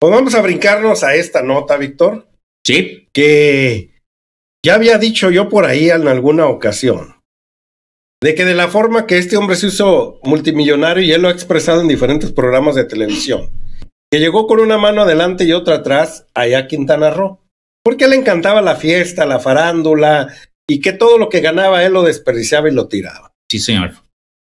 Pues vamos a brincarnos a esta nota, Víctor. Sí. Que ya había dicho yo por ahí en alguna ocasión. De que de la forma que este hombre se hizo multimillonario, y él lo ha expresado en diferentes programas de televisión, que llegó con una mano adelante y otra atrás allá a Quintana Roo. Porque le encantaba la fiesta, la farándula, y que todo lo que ganaba él lo desperdiciaba y lo tiraba. Sí, señor.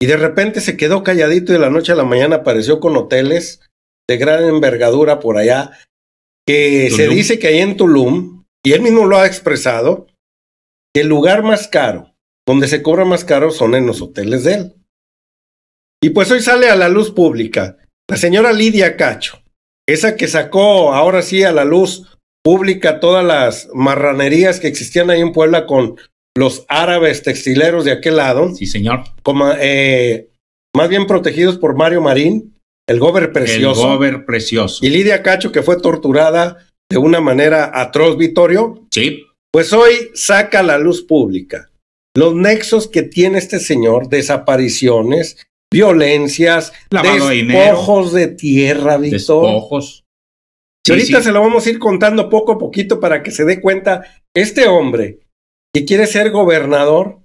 Y de repente se quedó calladito y de la noche a la mañana apareció con hoteles de gran envergadura por allá, que se dice que ahí en Tulum, y él mismo lo ha expresado, que el lugar más caro, donde se cobra más caro son en los hoteles de él. Y pues hoy sale a la luz pública la señora Lidia Cacho, esa que sacó ahora sí a la luz pública todas las marranerías que existían ahí en Puebla con los árabes textileros de aquel lado. Sí, señor. Eh, más bien protegidos por Mario Marín el gober precioso. El gober precioso. Y Lidia Cacho, que fue torturada de una manera atroz, Vitorio. Sí. Pues hoy saca a la luz pública los nexos que tiene este señor, desapariciones, violencias, despojos de, tierra, Víctor. Despojos. ahorita se lo vamos a ir contando poco a poquito para que se dé cuenta este hombre que quiere ser gobernador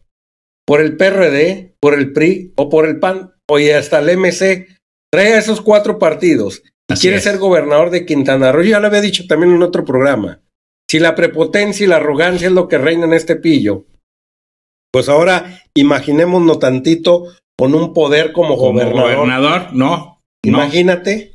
por el PRD, por el PRI o por el PAN, o hasta el MC, Trae a esos cuatro partidos y quiere ser gobernador de Quintana Roo. Ya lo había dicho también en otro programa. Si la prepotencia y la arrogancia es lo que reina en este pillo, pues ahora imaginémonos tantito con un poder como, gobernador. no. Imagínate.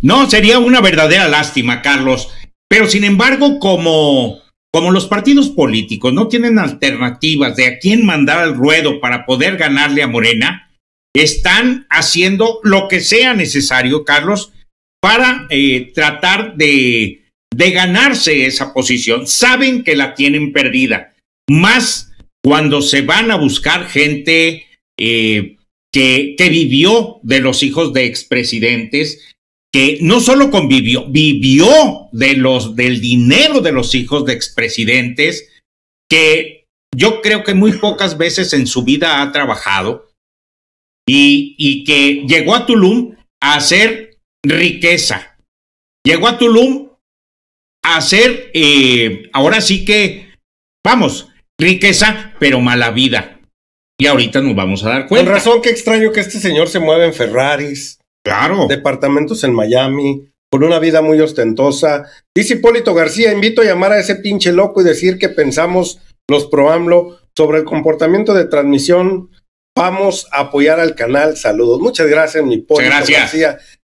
No. no, sería una verdadera lástima, Carlos. Pero sin embargo, como como los partidos políticos no tienen alternativas de a quién mandar al ruedo para poder ganarle a Morena, están haciendo lo que sea necesario, Carlos, para eh, tratar de, ganarse esa posición. Saben que la tienen perdida, más cuando se van a buscar gente eh, que, que vivió de los hijos de expresidentes, que no solo convivió, vivió de los, del dinero de los hijos de expresidentes, que yo creo que muy pocas veces en su vida ha trabajado y, que llegó a Tulum a hacer riqueza. Llegó a Tulum a hacer, eh, ahora sí que, vamos, riqueza, pero mala vida. Y ahorita nos vamos a dar cuenta. Con razón, qué extraño que este señor se mueva en Ferraris. Claro. Departamentos en Miami, con una vida muy ostentosa. Dice Hipólito García, invito a llamar a ese pinche loco y decir que pensamos los pro sobre el comportamiento de transmisión Vamos a apoyar al canal. Saludos. Muchas gracias, mi pollo. Gracias.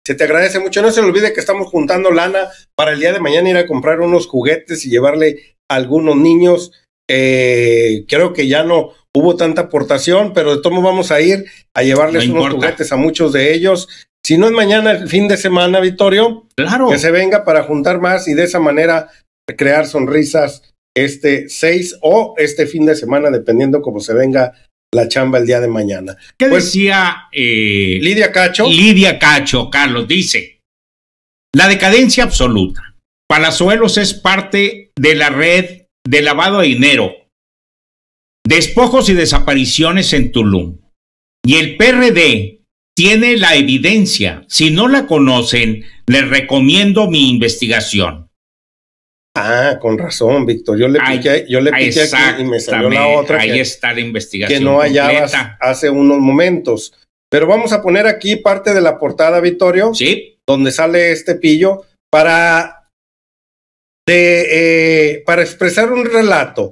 Se te agradece mucho. No se olvide que estamos juntando lana para el día de mañana ir a comprar unos juguetes y llevarle a algunos niños. Eh, creo que ya no hubo tanta aportación, pero de todo vamos a ir a llevarles unos juguetes a muchos de ellos. Si no es mañana, el fin de semana, Vittorio, claro. que se venga para juntar más y de esa manera crear sonrisas este 6 o este fin de semana, dependiendo cómo se venga la chamba el día de mañana. ¿Qué pues, decía eh, Lidia Cacho? Lidia Cacho, Carlos, dice, la decadencia absoluta. Palazuelos es parte de la red de lavado de dinero, despojos y desapariciones en Tulum. Y el PRD tiene la evidencia. Si no la conocen, les recomiendo mi investigación. Ah, con razón, Víctor. Yo le piqué, yo le aquí y me salió la otra. Ahí está la investigación. Que no hallabas hace unos momentos. Pero vamos a poner aquí parte de la portada, Vittorio. Sí. Donde sale este pillo para, de, eh, para expresar un relato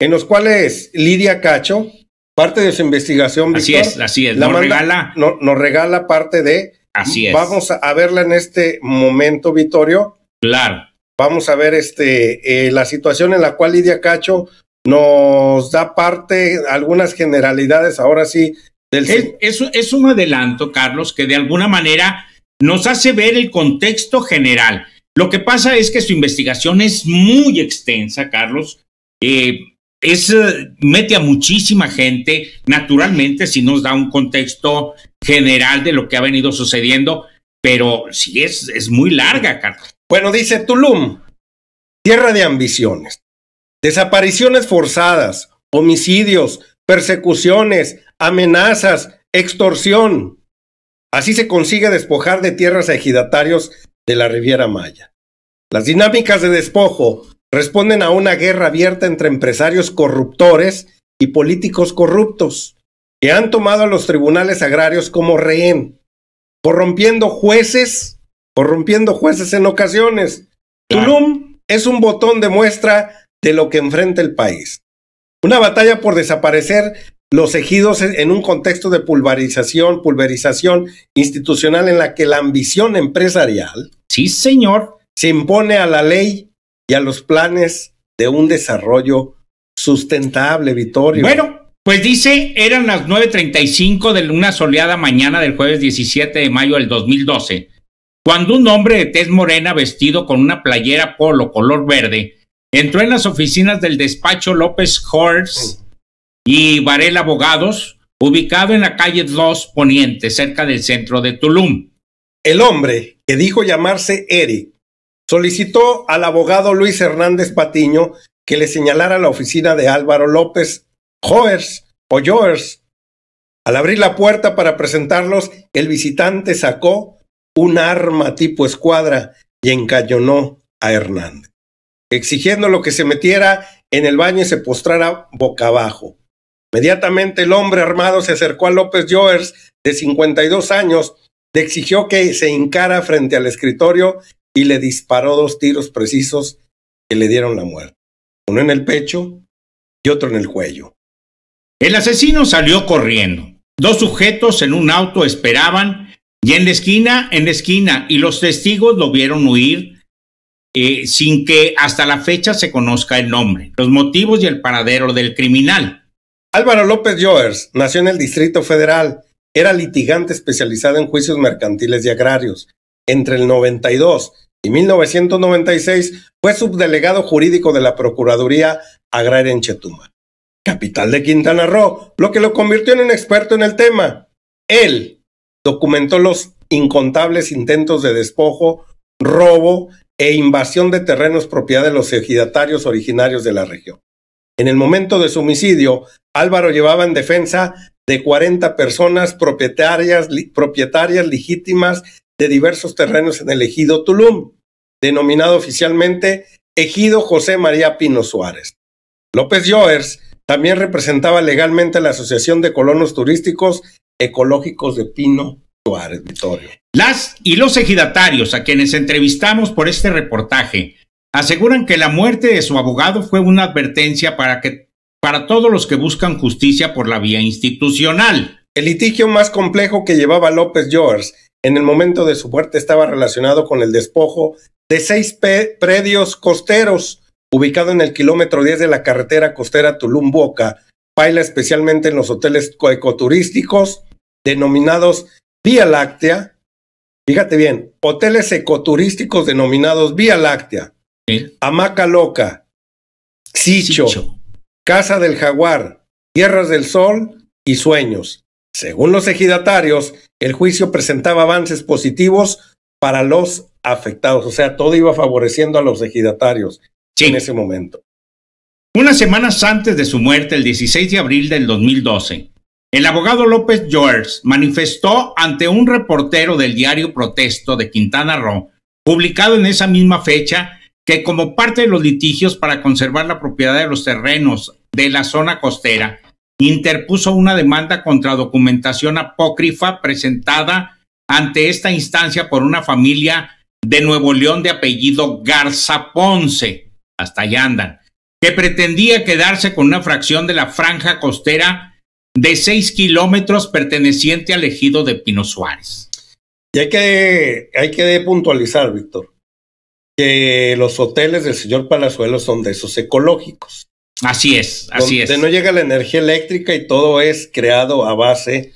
en los cuales Lidia Cacho, parte de su investigación, Así es, así es. nos, regala, no, regala parte de. Así es. Vamos a verla en este momento, Victorio. Claro. Vamos a ver este, eh, la situación en la cual Lidia Cacho nos da parte, algunas generalidades, ahora sí. Del... Es, un adelanto, Carlos, que de alguna manera nos hace ver el contexto general. Lo que pasa es que su investigación es muy extensa, Carlos. Eh, es, eh, mete a muchísima gente, naturalmente, si nos da un contexto general de lo que ha venido sucediendo, pero sí es, es muy larga, Carlos. Bueno, dice Tulum, tierra de ambiciones, desapariciones forzadas, homicidios, persecuciones, amenazas, extorsión. Así se consigue despojar de tierras a ejidatarios de la Riviera Maya. Las dinámicas de despojo responden a una guerra abierta entre empresarios corruptores y políticos corruptos, que han tomado a los tribunales agrarios como rehén, corrompiendo jueces corrompiendo jueces en ocasiones. Tulum es un botón de muestra de lo que enfrenta el país. Una batalla por desaparecer los ejidos en un contexto de pulverización, pulverización institucional en la que la ambición empresarial, sí señor, se impone a la ley y a los planes de un desarrollo sustentable, Vittorio. Bueno, pues dice, eran las 9.35 de una soleada mañana del jueves 17 de mayo del 2012, cuando un hombre de tez morena vestido con una playera polo color verde entró en las oficinas del despacho López Hoers y Varela Abogados, ubicado en la calle 2 Poniente, cerca del centro de Tulum. El hombre, que dijo llamarse Eric, solicitó al abogado Luis Hernández Patiño que le señalara la oficina de Álvaro López Joers o Joers. Al abrir la puerta para presentarlos, el visitante sacó un arma tipo escuadra y encallonó a Hernández, exigiendo lo que se metiera en el baño y se postrara boca abajo. Inmediatamente el hombre armado se acercó a López Joers, de 52 años, le exigió que se hincara frente al escritorio y le disparó dos tiros precisos que le dieron la muerte, uno en el pecho y otro en el cuello. El asesino salió corriendo. Dos sujetos en un auto esperaban y en la esquina, en la esquina, y los testigos lo vieron huir eh, sin que hasta la fecha se conozca el nombre, los motivos y el paradero del criminal. Álvaro López Joers nació en el Distrito Federal, era litigante especializado en juicios mercantiles y agrarios. Entre el 92 y 1996 fue subdelegado jurídico de la Procuraduría Agraria en Chetumal, capital de Quintana Roo, lo que lo convirtió en un experto en el tema. Él documentó los incontables intentos de despojo, robo e invasión de terrenos propiedad de los ejidatarios originarios de la región. En el momento de su homicidio, Álvaro llevaba en defensa de 40 personas propietarias, propietarias legítimas de diversos terrenos en el ejido Tulum, denominado oficialmente Ejido José María Pino Suárez. López Joers también representaba legalmente a la Asociación de Colonos Turísticos ecológicos de Pino Suárez, Vitorio. Las y los ejidatarios a quienes entrevistamos por este reportaje aseguran que la muerte de su abogado fue una advertencia para, que, para todos los que buscan justicia por la vía institucional. El litigio más complejo que llevaba López George en el momento de su muerte estaba relacionado con el despojo de seis predios costeros ubicado en el kilómetro 10 de la carretera costera Tulum-Boca, ...paila especialmente en los hoteles ecoturísticos denominados Vía Láctea. Fíjate bien, hoteles ecoturísticos denominados Vía Láctea, Amaca Hamaca Loca, Sicho, Casa del Jaguar, Tierras del Sol y Sueños. Según los ejidatarios, el juicio presentaba avances positivos para los afectados, o sea, todo iba favoreciendo a los ejidatarios en ese momento. Unas semanas antes de su muerte, el 16 de abril del 2012, el abogado López George manifestó ante un reportero del diario Protesto de Quintana Roo, publicado en esa misma fecha, que como parte de los litigios para conservar la propiedad de los terrenos de la zona costera, interpuso una demanda contra documentación apócrifa presentada ante esta instancia por una familia de Nuevo León de apellido Garza Ponce, hasta allá andan, que pretendía quedarse con una fracción de la franja costera de seis kilómetros perteneciente al ejido de Pino Suárez. Y hay que, hay que puntualizar, Víctor, que los hoteles del señor Palazuelo son de esos ecológicos. Así es, así es. Donde no llega la energía eléctrica y todo es creado a base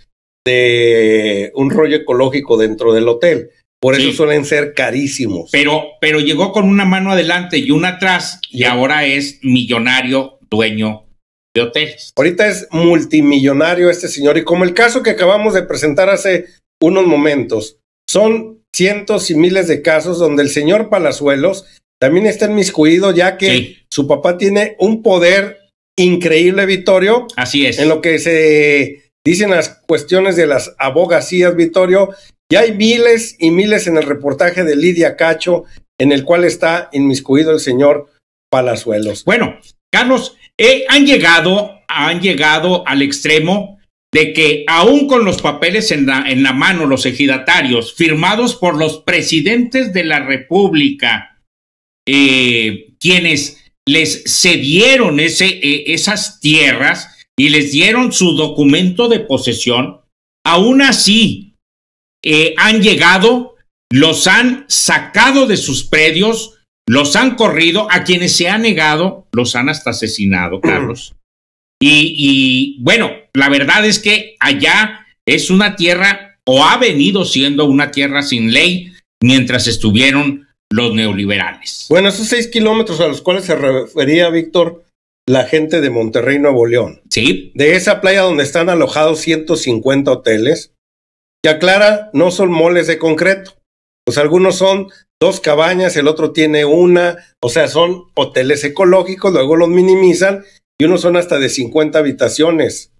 de un rollo ecológico dentro del hotel. Por eso suelen ser carísimos. Pero, pero llegó con una mano adelante y una atrás y ahora es millonario dueño Ahorita es multimillonario este señor y como el caso que acabamos de presentar hace unos momentos, son cientos y miles de casos donde el señor Palazuelos también está inmiscuido ya que su papá tiene un poder increíble, Vitorio. Así es. En lo que se dicen las cuestiones de las abogacías, Vitorio, Y hay miles y miles en el reportaje de Lidia Cacho, en el cual está inmiscuido el señor Palazuelos. Bueno, Carlos, eh, han, llegado, han llegado al extremo de que aún con los papeles en la, mano, los ejidatarios, firmados por los presidentes de la República, eh, quienes les cedieron eh, esas tierras y les dieron su documento de posesión, aún así han llegado, los han sacado de sus predios, los han corrido, a quienes se han negado, los han hasta asesinado, Carlos. Y, y bueno, la verdad es que allá es una tierra o ha venido siendo una tierra sin ley mientras estuvieron los neoliberales. Bueno, esos seis kilómetros a los cuales se refería Víctor, la gente de Monterrey, Nuevo León. Sí. De esa playa donde están alojados 150 hoteles, que aclara, no son moles de concreto. Pues algunos son dos cabañas, el otro tiene una, o sea, son hoteles ecológicos, luego los minimizan y unos son hasta de 50 habitaciones.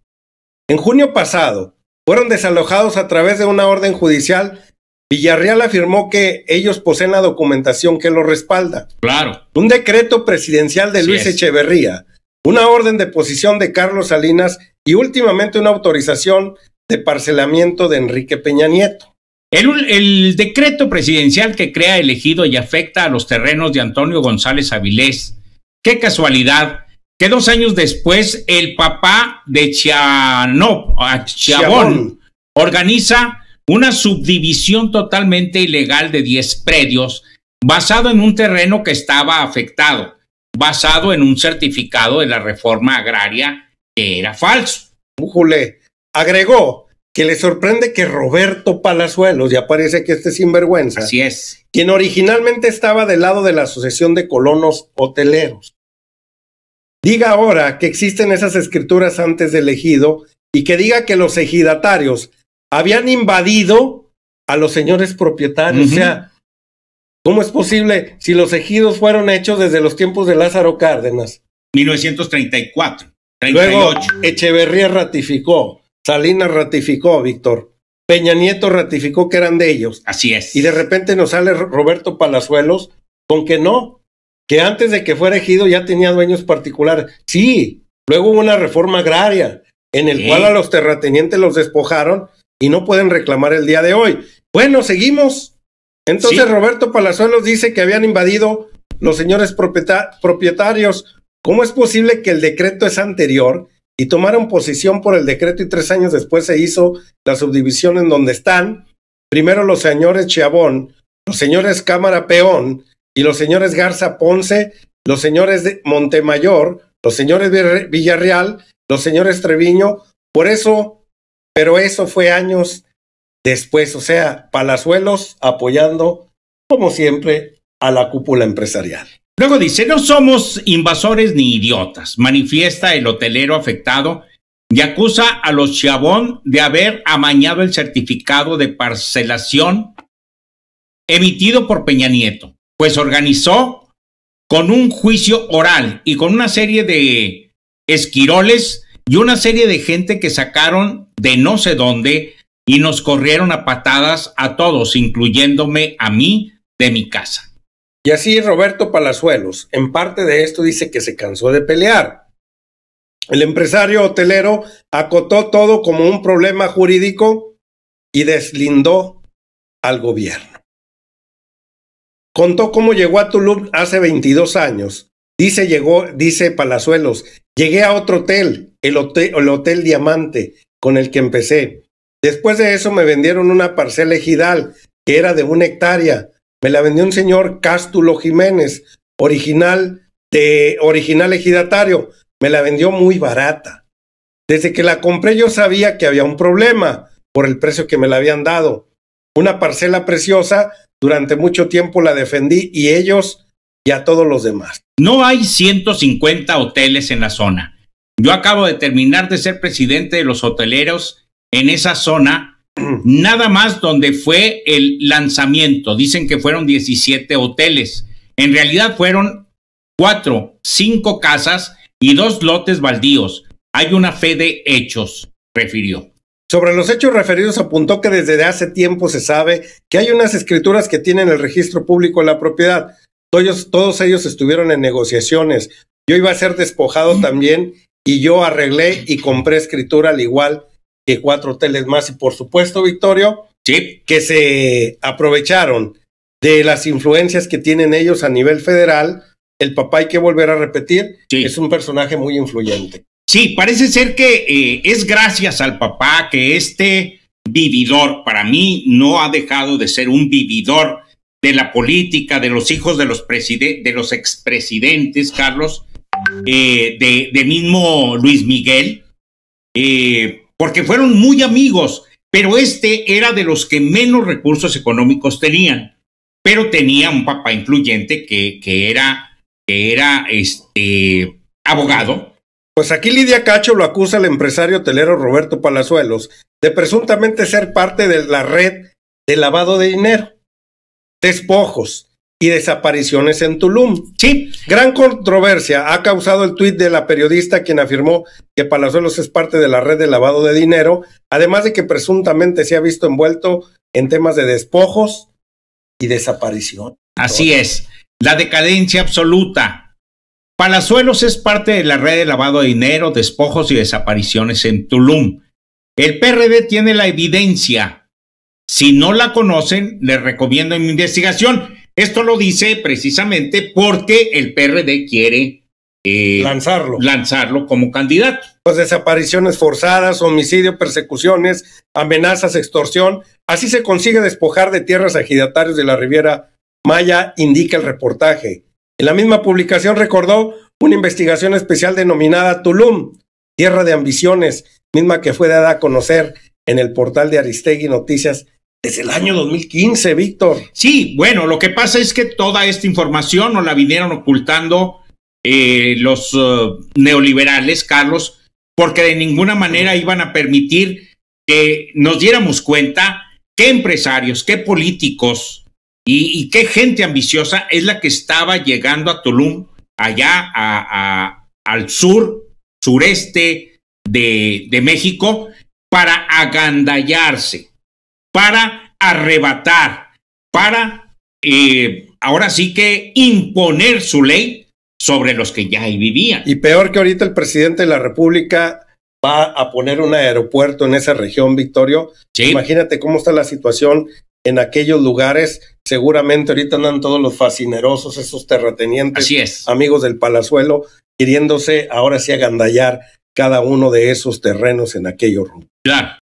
En junio pasado, fueron desalojados a través de una orden judicial. Villarreal afirmó que ellos poseen la documentación que lo respalda. Claro. Un decreto presidencial de Luis Echeverría, una orden de posición de Carlos Salinas y últimamente una autorización de parcelamiento de Enrique Peña Nieto. El, decreto presidencial que crea elegido y afecta a los terrenos de Antonio González Avilés. Qué casualidad que dos años después el papá de Chianop, Chiabón organiza una subdivisión totalmente ilegal de 10 predios basado en un terreno que estaba afectado, basado en un certificado de la reforma agraria que era falso. agregó que le sorprende que Roberto Palazuelos, ya parece que este sinvergüenza, Así es. quien originalmente estaba del lado de la Asociación de Colonos Hoteleros, diga ahora que existen esas escrituras antes del ejido y que diga que los ejidatarios habían invadido a los señores propietarios. O sea, ¿cómo es posible si los ejidos fueron hechos desde los tiempos de Lázaro Cárdenas? 1934. Echeverría ratificó. Salinas ratificó, Víctor. Peña Nieto ratificó que eran de ellos. Así es. Y de repente nos sale Roberto Palazuelos con que no, que antes de que fuera elegido ya tenía dueños particulares. Sí, luego hubo una reforma agraria en el cual a los terratenientes los despojaron y no pueden reclamar el día de hoy. Bueno, seguimos. Entonces Roberto Palazuelos dice que habían invadido los señores propietarios. ¿Cómo es posible que el decreto es anterior y tomaron posición por el decreto y tres años después se hizo la subdivisión en donde están primero los señores Chiabón, los señores Cámara Peón y los señores Garza Ponce, los señores de Montemayor, los señores Villarreal, los señores Treviño. Por eso, pero eso fue años después, o sea, Palazuelos apoyando, como siempre, a la cúpula empresarial. Luego dice, no somos invasores ni idiotas, manifiesta el hotelero afectado y acusa a los Chabón de haber amañado el certificado de parcelación emitido por Peña Nieto, pues organizó con un juicio oral y con una serie de esquiroles y una serie de gente que sacaron de no sé dónde y nos corrieron a patadas a todos, incluyéndome a mí de mi casa. Y así Roberto Palazuelos, en parte de esto, dice que se cansó de pelear. El empresario hotelero acotó todo como un problema jurídico y deslindó al gobierno. Contó cómo llegó a Tulum hace 22 años. Dice, llegó, dice Palazuelos, llegué a otro hotel, el hotel, el hotel Diamante, con el que empecé. Después de eso me vendieron una parcela ejidal que era de una hectárea me la vendió un señor Cástulo Jiménez, original de original ejidatario. Me la vendió muy barata. Desde que la compré yo sabía que había un problema por el precio que me la habían dado. Una parcela preciosa, durante mucho tiempo la defendí y ellos y a todos los demás. No hay 150 hoteles en la zona. Yo acabo de terminar de ser presidente de los hoteleros en esa zona nada más donde fue el lanzamiento. Dicen que fueron 17 hoteles. En realidad fueron cuatro, cinco casas y dos lotes baldíos. Hay una fe de hechos, refirió. Sobre los hechos referidos apuntó que desde hace tiempo se sabe que hay unas escrituras que tienen el registro público en la propiedad. Todos, todos ellos estuvieron en negociaciones. Yo iba a ser despojado también y yo arreglé y compré escritura al igual que cuatro hoteles más y por supuesto, Victorio, sí. que se aprovecharon de las influencias que tienen ellos a nivel federal. El papá hay que volver a repetir, es un personaje muy influyente. Sí, parece ser que eh, es gracias al papá que este vividor, para mí, no ha dejado de ser un vividor de la política, de los hijos de los, de los expresidentes, Carlos, eh, de, mismo Luis Miguel. Eh, porque fueron muy amigos, pero este era de los que menos recursos económicos tenían, pero tenía un papá influyente que, que era, que era este, abogado. Pues aquí Lidia Cacho lo acusa al empresario hotelero Roberto Palazuelos de presuntamente ser parte de la red de lavado de dinero, despojos, y desapariciones en Tulum. Sí, gran controversia ha causado el tuit de la periodista quien afirmó que Palazuelos es parte de la red de lavado de dinero, además de que presuntamente se ha visto envuelto en temas de despojos y desaparición. Así es, la decadencia absoluta. Palazuelos es parte de la red de lavado de dinero, despojos y desapariciones en Tulum. El PRD tiene la evidencia. Si no la conocen, les recomiendo mi investigación. Esto lo dice precisamente porque el PRD quiere eh, lanzarlo. lanzarlo como candidato. Pues desapariciones forzadas, homicidio, persecuciones, amenazas, extorsión. Así se consigue despojar de tierras ejidatarios de la Riviera Maya, indica el reportaje. En la misma publicación recordó una investigación especial denominada Tulum, Tierra de Ambiciones, misma que fue dada a conocer en el portal de Aristegui Noticias desde el año 2015, Víctor. Sí, bueno, lo que pasa es que toda esta información nos la vinieron ocultando eh, los eh, neoliberales, Carlos, porque de ninguna manera iban a permitir que nos diéramos cuenta qué empresarios, qué políticos y, qué gente ambiciosa es la que estaba llegando a Tulum, allá al sur, sureste de México, para agandallarse para arrebatar, para eh, ahora sí que imponer su ley sobre los que ya ahí vivían. Y peor que ahorita el presidente de la República va a poner un aeropuerto en esa región, Victorio. Imagínate cómo está la situación en aquellos lugares. Seguramente ahorita andan todos los fascinerosos, esos terratenientes, amigos del Palazuelo, queriéndose ahora sí agandallar cada uno de esos terrenos en aquellos rumbo. Claro.